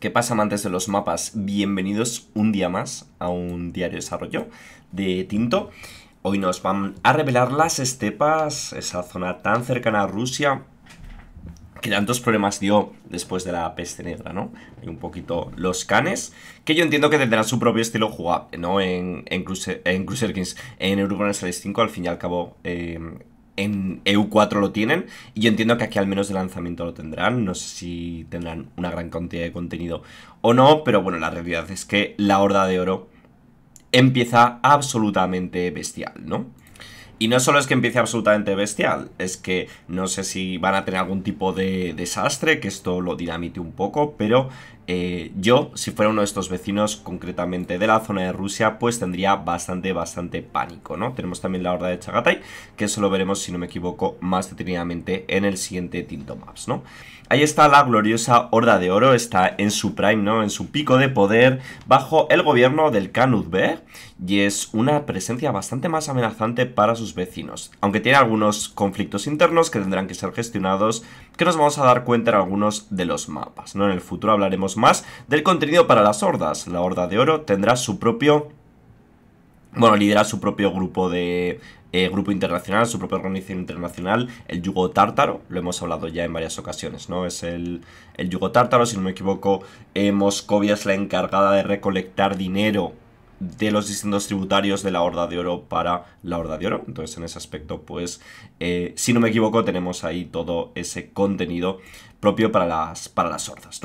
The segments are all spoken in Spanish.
¿Qué pasa amantes de los mapas? Bienvenidos un día más a un diario desarrollo de Tinto. Hoy nos van a revelar las estepas, esa zona tan cercana a Rusia que tantos problemas dio después de la peste negra, ¿no? Y un poquito los canes, que yo entiendo que tendrán su propio estilo jugable, ¿no? En, en, Cruiser, Kings, en Europa 5 al fin y al cabo... Eh, en EU4 lo tienen y yo entiendo que aquí al menos de lanzamiento lo tendrán. No sé si tendrán una gran cantidad de contenido o no, pero bueno, la realidad es que la Horda de Oro empieza absolutamente bestial, ¿no? Y no solo es que empiece absolutamente bestial, es que no sé si van a tener algún tipo de desastre, que esto lo dinamite un poco, pero eh, yo, si fuera uno de estos vecinos concretamente de la zona de Rusia, pues tendría bastante, bastante pánico, ¿no? Tenemos también la horda de Chagatai, que eso lo veremos, si no me equivoco, más detenidamente en el siguiente Tinto Maps, ¿no? Ahí está la gloriosa Horda de Oro, está en su prime, ¿no? En su pico de poder, bajo el gobierno del B. y es una presencia bastante más amenazante para sus vecinos, aunque tiene algunos conflictos internos que tendrán que ser gestionados que nos vamos a dar cuenta en algunos de los mapas. ¿no? En el futuro hablaremos más del contenido para las hordas. La horda de oro tendrá su propio... Bueno, lidera su propio grupo de... Eh, grupo internacional, su propia organización internacional, el yugo tártaro, lo hemos hablado ya en varias ocasiones, ¿no? Es el, el yugo tártaro, si no me equivoco, eh, Moscovia es la encargada de recolectar dinero de los distintos tributarios de la Horda de Oro para la Horda de Oro. Entonces, en ese aspecto, pues, eh, si no me equivoco, tenemos ahí todo ese contenido propio para las, para las hordas,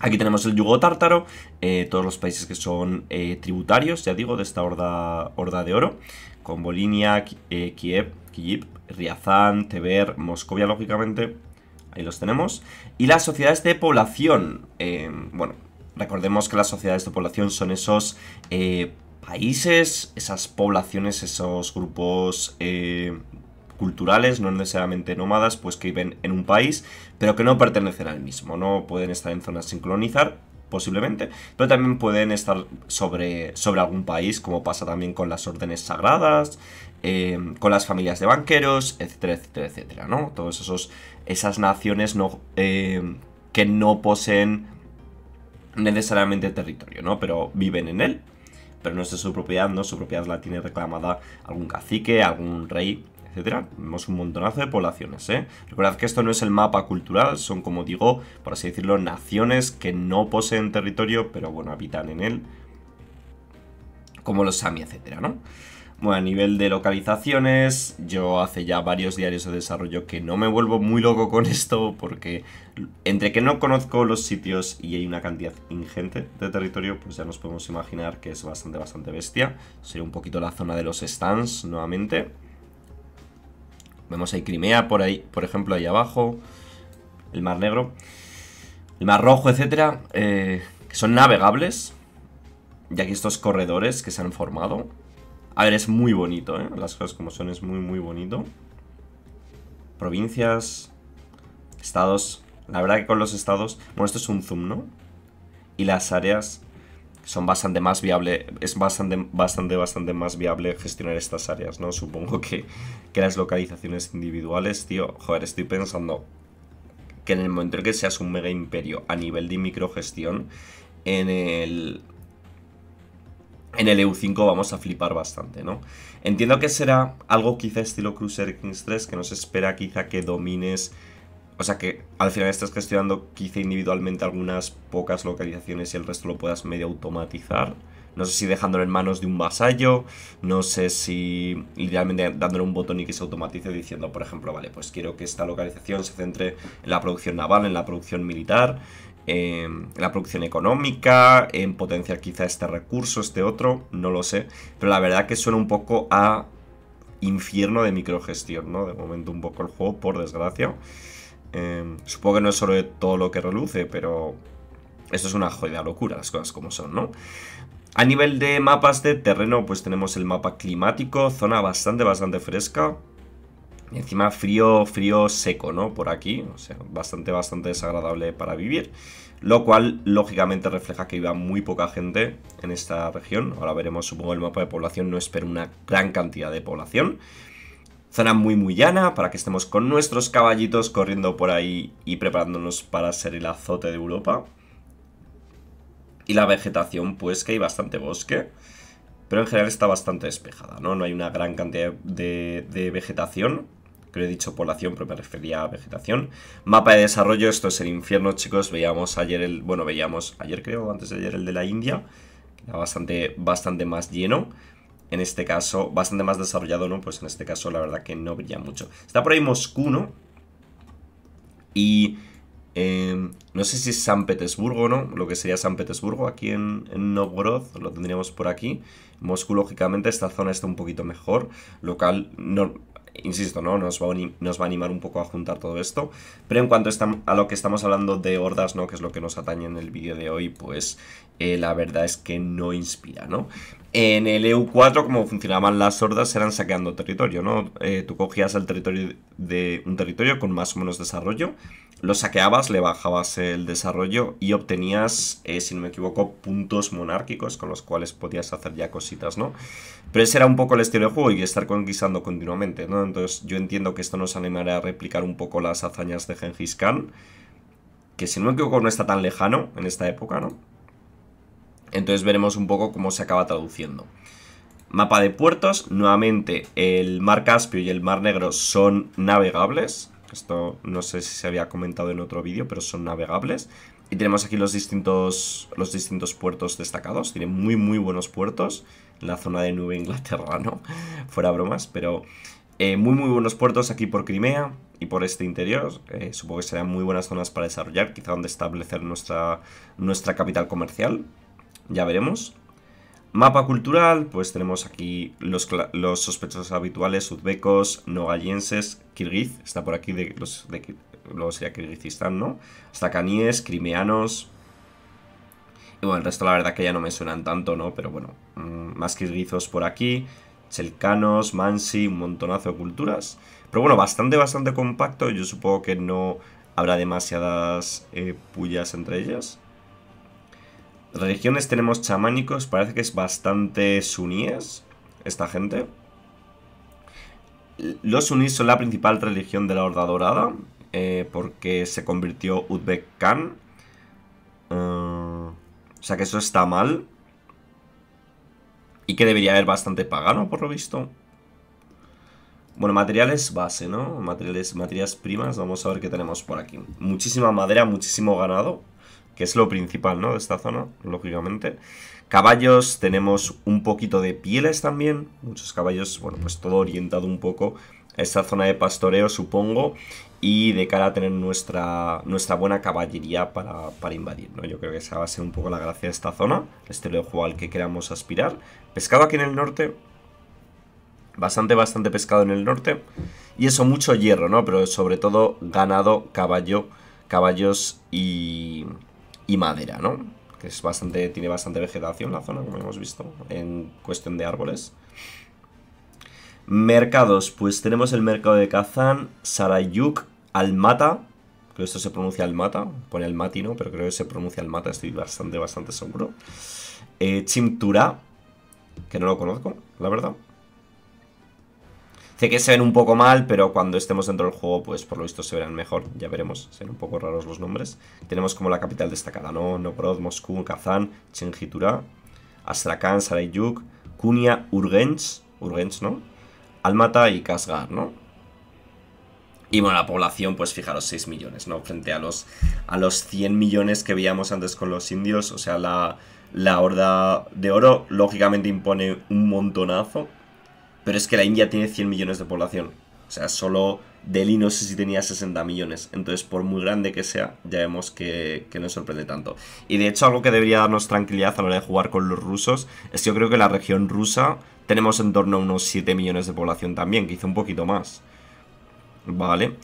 Aquí tenemos el yugo tártaro, eh, todos los países que son eh, tributarios, ya digo, de esta horda, horda de oro, con Bolinia, Kiev, Kiev, Riazán, Tever, Moscovia, lógicamente, ahí los tenemos. Y las sociedades de población, bueno, Recordemos que las sociedades de población son esos eh, países, esas poblaciones, esos grupos eh, culturales, no necesariamente nómadas, pues que viven en un país, pero que no pertenecen al mismo, no pueden estar en zonas sin colonizar, posiblemente, pero también pueden estar sobre, sobre algún país, como pasa también con las órdenes sagradas, eh, con las familias de banqueros, etcétera, etcétera, etcétera, ¿no? Todas esas naciones no, que no poseen necesariamente territorio, ¿no? Pero viven en él, pero no es de su propiedad, ¿no? Su propiedad la tiene reclamada algún cacique, algún rey, etcétera. Vemos un montonazo de poblaciones, ¿eh? Recordad que esto no es el mapa cultural, son, como digo, por así decirlo, naciones que no poseen territorio, pero bueno, habitan en él, como los Sami, etcétera, ¿no? Bueno, a nivel de localizaciones, yo hace ya varios diarios de desarrollo que no me vuelvo muy loco con esto porque entre que no conozco los sitios y hay una cantidad ingente de territorio, pues ya nos podemos imaginar que es bastante, bastante bestia. Sería un poquito la zona de los stands nuevamente. Vemos ahí Crimea por ahí, por ejemplo, ahí abajo, el Mar Negro, el Mar Rojo, etcétera, eh, que son navegables, ya que estos corredores que se han formado a ver, es muy bonito, ¿eh? Las cosas como son, es muy, muy bonito. Provincias, estados. La verdad que con los estados... Bueno, esto es un zoom, ¿no? Y las áreas son bastante más viable, es bastante, bastante, bastante más viable gestionar estas áreas, ¿no? Supongo que, que las localizaciones individuales, tío, joder, estoy pensando que en el momento en que seas un mega imperio a nivel de microgestión, en el, en el EU5 vamos a flipar bastante, ¿no? Entiendo que será algo quizá estilo Cruiser Kings 3, que nos espera quizá que domines... O sea que al final estás gestionando quizá individualmente algunas pocas localizaciones y el resto lo puedas medio automatizar. No sé si dejándolo en manos de un vasallo, no sé si idealmente dándole un botón y que se automatice diciendo, por ejemplo, vale, pues quiero que esta localización se centre en la producción naval, en la producción militar, en la producción económica, en potenciar quizá este recurso, este otro, no lo sé. Pero la verdad que suena un poco a infierno de microgestión, ¿no? De momento un poco el juego, por desgracia. Em, supongo que no es sobre todo lo que reluce, pero esto es una jodida locura, las cosas como son, ¿no? A nivel de mapas de terreno, pues tenemos el mapa climático, zona bastante, bastante fresca. Y encima frío, frío seco, ¿no? Por aquí, o sea, bastante, bastante desagradable para vivir. Lo cual, lógicamente, refleja que iba muy poca gente en esta región. Ahora veremos, supongo, el mapa de población. No espero una gran cantidad de población. Zona muy, muy llana para que estemos con nuestros caballitos corriendo por ahí y preparándonos para ser el azote de Europa. Y la vegetación, pues que hay bastante bosque pero en general está bastante despejada, ¿no? No hay una gran cantidad de, vegetación creo he dicho población, pero me refería a vegetación. Mapa de desarrollo, esto es el infierno, chicos. Veíamos ayer el, bueno, veíamos ayer creo, antes de ayer el de la India, bastante, bastante más lleno. En este caso, bastante más desarrollado, ¿no? Pues en este caso, la verdad que no brilla mucho. Está por ahí Moscú, ¿no? Y em, no sé si es San Petersburgo, ¿no? Lo que sería San Petersburgo, aquí en, en, Novgorod, lo tendríamos por aquí. Moscú, lógicamente, esta zona está un poquito mejor. Local, no, insisto, ¿no? Nos va, a nos va a animar un poco a juntar todo esto. Pero en cuanto a lo que estamos hablando de hordas, ¿no? Que es lo que nos atañe en el vídeo de hoy, pues eh, la verdad es que no inspira, ¿no? En el EU4, como funcionaban las hordas, eran saqueando territorio, ¿no? Eh, tú cogías el territorio de un territorio con más o menos desarrollo lo saqueabas, le bajabas el desarrollo y obtenías, eh, si no me equivoco, puntos monárquicos con los cuales podías hacer ya cositas, ¿no? Pero ese era un poco el estilo de juego y estar conquistando continuamente, ¿no? Entonces yo entiendo que esto nos animará a replicar un poco las hazañas de Genghis Khan, que si no me equivoco no está tan lejano en esta época, ¿no? Entonces veremos un poco cómo se acaba traduciendo. Mapa de puertos, nuevamente el Mar Caspio y el Mar Negro son navegables, esto no sé si se había comentado en otro vídeo, pero son navegables. Y tenemos aquí los distintos, los distintos puertos destacados. tienen muy, muy buenos puertos. La zona de nube Inglaterra, ¿no? Fuera bromas, pero eh, muy, muy buenos puertos aquí por Crimea y por este interior. Eh, supongo que serán muy buenas zonas para desarrollar, quizá donde establecer nuestra, nuestra capital comercial. Ya veremos. Mapa cultural, pues tenemos aquí los, sospechosos habituales, uzbecos, nogayenses, kirguiz, está por aquí, de los de, luego sería kirguizistán, ¿no? caníes, crimeanos... Y bueno, el resto la verdad que ya no me suenan tanto, ¿no? Pero bueno, mm, más kirguizos por aquí, chelcanos, mansi, un montonazo de culturas. Pero bueno, bastante, bastante compacto, yo supongo que no habrá demasiadas puyas eh, pullas entre ellas. Religiones tenemos chamánicos, parece que es bastante suníes esta gente. Los sunís son la principal religión de la Horda Dorada, eh, porque se convirtió Uzbek Khan. Eh, o sea que eso está mal. Y que debería haber bastante pagano, por lo visto. Bueno, materiales base, ¿no? Materiales, materias primas. Vamos a ver qué tenemos por aquí. Muchísima madera, muchísimo ganado que es lo principal, ¿no? De esta zona, lógicamente. Caballos, tenemos un poquito de pieles también, muchos caballos, bueno, pues todo orientado un poco a esta zona de pastoreo, supongo, y de cara a tener nuestra, nuestra buena caballería para, invadir, ¿no? Yo creo que esa va a ser un poco la gracia de esta zona, este de juego al que queramos aspirar. Pescado aquí en el norte, bastante, bastante pescado en el norte, y eso mucho hierro, ¿no? Pero sobre todo ganado, caballo, caballos y y madera, ¿no? Que es bastante, tiene bastante vegetación la zona, como hemos visto, en cuestión de árboles. Mercados, pues tenemos el mercado de Kazán, Sarayuk, Almata, creo que esto se pronuncia Almata, pone Almati, ¿no? Pero creo que se pronuncia Almata, estoy bastante, bastante seguro. Eh, Chimtura, que no lo conozco, la verdad. Sé que se ven un poco mal, pero cuando estemos dentro del juego, pues por lo visto se verán mejor. Ya veremos, serán un poco raros los nombres. Tenemos como la capital destacada, ¿no? Noprod, Moscú, Kazán, Chengitura, Astrakhan, Sarayuk, Kunia, Urgench, ¿no? Almata y Kasgar, ¿no? Y bueno, la población, pues fijaros, 6 millones, ¿no? Frente a los, a los 100 millones que veíamos antes con los indios, o sea, la, la horda de oro lógicamente impone un montonazo. Pero es que la India tiene 100 millones de población. O sea, solo Delhi no sé si tenía 60 millones. Entonces, por muy grande que sea, ya vemos que, no no sorprende tanto. Y de hecho, algo que debería darnos tranquilidad a la hora de jugar con los rusos es que yo creo que la región rusa tenemos en torno a unos 7 millones de población también, quizá un poquito más. Vale.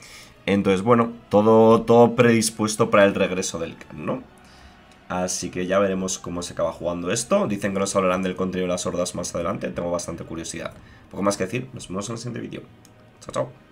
Entonces, bueno, todo, todo predispuesto para el regreso del Khan, ¿no? Así que ya veremos cómo se acaba jugando esto. Dicen que nos hablarán del contenido de las hordas más adelante. Tengo bastante curiosidad. Poco más que decir. Nos vemos en el siguiente vídeo. Chao, chao.